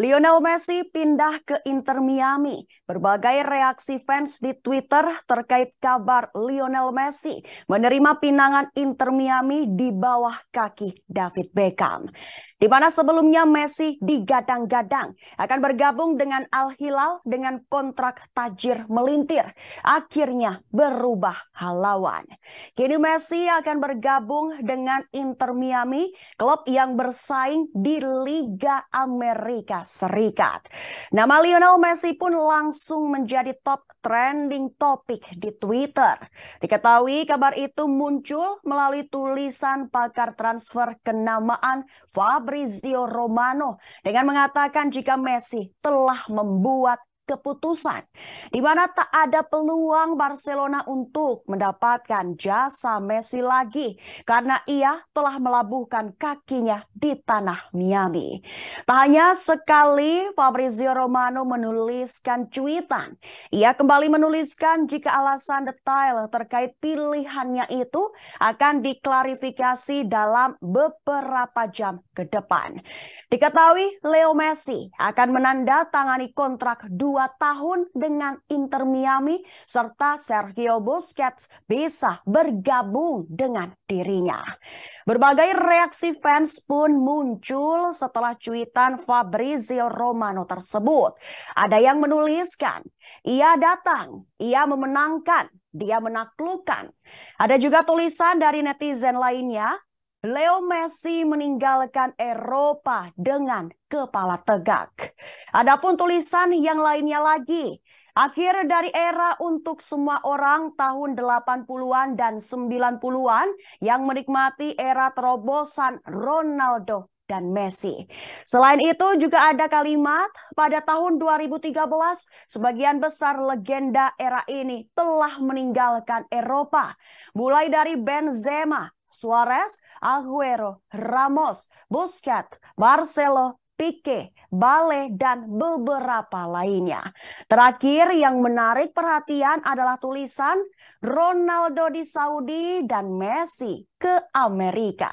Lionel Messi pindah ke Inter Miami. Berbagai reaksi fans di Twitter terkait kabar Lionel Messi menerima pinangan Inter Miami di bawah kaki David Beckham di mana sebelumnya Messi digadang-gadang akan bergabung dengan Al Hilal dengan kontrak tajir melintir, akhirnya berubah halawan. Kini Messi akan bergabung dengan Inter Miami, klub yang bersaing di Liga Amerika Serikat. Nama Lionel Messi pun langsung menjadi top trending topic di Twitter. Diketahui kabar itu muncul melalui tulisan pakar transfer kenamaan Fab. Fabrizio Romano dengan mengatakan jika Messi telah membuat keputusan, di mana tak ada peluang Barcelona untuk mendapatkan jasa Messi lagi karena ia telah melabuhkan kakinya di tanah Miami. Tak hanya sekali Fabrizio Romano menuliskan cuitan, ia kembali menuliskan jika alasan detail terkait pilihannya itu akan diklarifikasi dalam beberapa jam ke depan. Diketahui Leo Messi akan menandatangani kontrak dua tahun dengan Inter Miami serta Sergio Busquets bisa bergabung dengan dirinya. Berbagai reaksi fans pun muncul setelah cuitan Fabrizio Romano tersebut. Ada yang menuliskan, ia datang, ia memenangkan, dia menaklukkan. Ada juga tulisan dari netizen lainnya, Leo Messi meninggalkan Eropa dengan kepala tegak. Adapun tulisan yang lainnya lagi, akhir dari era untuk semua orang tahun 80-an dan 90-an yang menikmati era terobosan Ronaldo dan Messi. Selain itu juga ada kalimat pada tahun 2013 sebagian besar legenda era ini telah meninggalkan Eropa. Mulai dari Benzema, Suarez, Aguero, Ramos, Busquets, Marcelo, Pique, Bale, dan beberapa lainnya. Terakhir yang menarik perhatian adalah tulisan Ronaldo di Saudi dan Messi ke Amerika.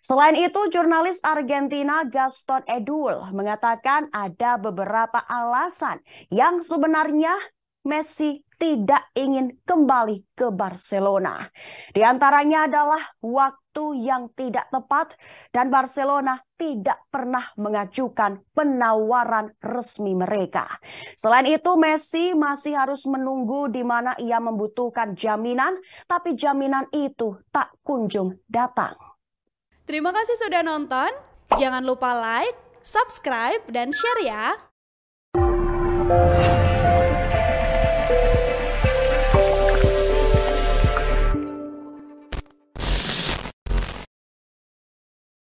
Selain itu, jurnalis Argentina Gaston Edul mengatakan ada beberapa alasan yang sebenarnya Messi tidak ingin kembali ke Barcelona. Di antaranya adalah waktu yang tidak tepat dan Barcelona tidak pernah mengajukan penawaran resmi mereka. Selain itu, Messi masih harus menunggu di mana ia membutuhkan jaminan, tapi jaminan itu tak kunjung datang. Terima kasih sudah nonton. Jangan lupa like, subscribe, dan share ya.